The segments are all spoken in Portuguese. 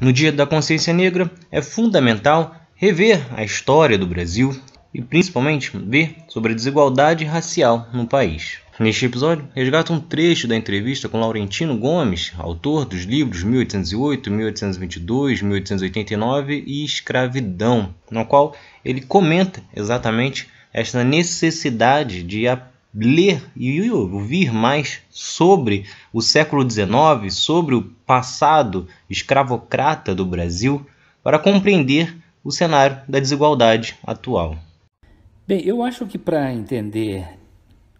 No Dia da Consciência Negra, é fundamental rever a história do Brasil e principalmente ver sobre a desigualdade racial no país. Neste episódio, resgata um trecho da entrevista com Laurentino Gomes, autor dos livros 1808, 1822, 1889 e Escravidão, no qual ele comenta exatamente esta necessidade de ler e ouvir mais sobre o século XIX, sobre o passado escravocrata do Brasil, para compreender o cenário da desigualdade atual. Bem, eu acho que para entender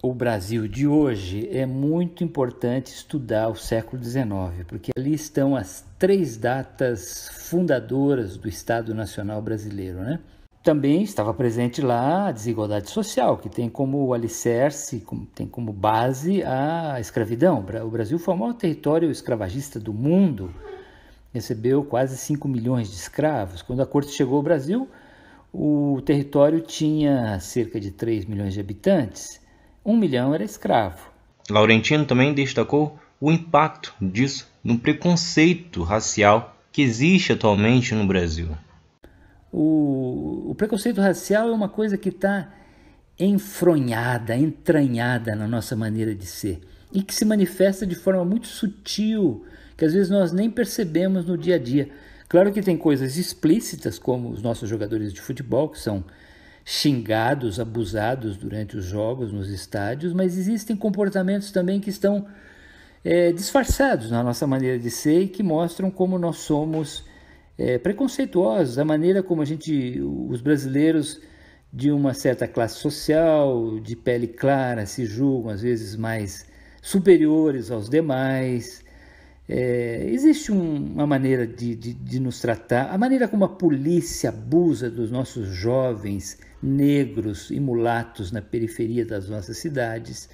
o Brasil de hoje é muito importante estudar o século XIX, porque ali estão as três datas fundadoras do Estado Nacional Brasileiro, né? também estava presente lá a desigualdade social, que tem como alicerce, tem como base a escravidão. O Brasil foi o maior território escravagista do mundo, recebeu quase 5 milhões de escravos. Quando a corte chegou ao Brasil, o território tinha cerca de 3 milhões de habitantes, 1 milhão era escravo. Laurentino também destacou o impacto disso no preconceito racial que existe atualmente no Brasil. O, o preconceito racial é uma coisa que está enfronhada, entranhada na nossa maneira de ser e que se manifesta de forma muito sutil, que às vezes nós nem percebemos no dia a dia. Claro que tem coisas explícitas, como os nossos jogadores de futebol, que são xingados, abusados durante os jogos nos estádios, mas existem comportamentos também que estão é, disfarçados na nossa maneira de ser e que mostram como nós somos é, preconceituosos, a maneira como a gente, os brasileiros de uma certa classe social, de pele clara, se julgam às vezes mais superiores aos demais. É, existe um, uma maneira de, de, de, nos tratar, a maneira como a polícia abusa dos nossos jovens negros e mulatos na periferia das nossas cidades,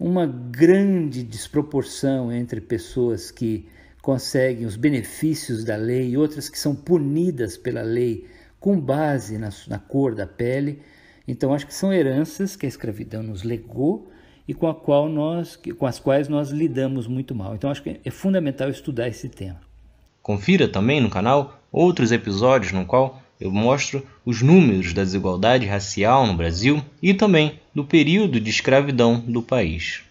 uma grande desproporção entre pessoas que conseguem os benefícios da lei, outras que são punidas pela lei com base na, na cor da pele. Então, acho que são heranças que a escravidão nos legou e com, a qual nós, com as quais nós lidamos muito mal. Então, acho que é fundamental estudar esse tema. Confira também no canal outros episódios no qual eu mostro os números da desigualdade racial no Brasil e também do período de escravidão do país.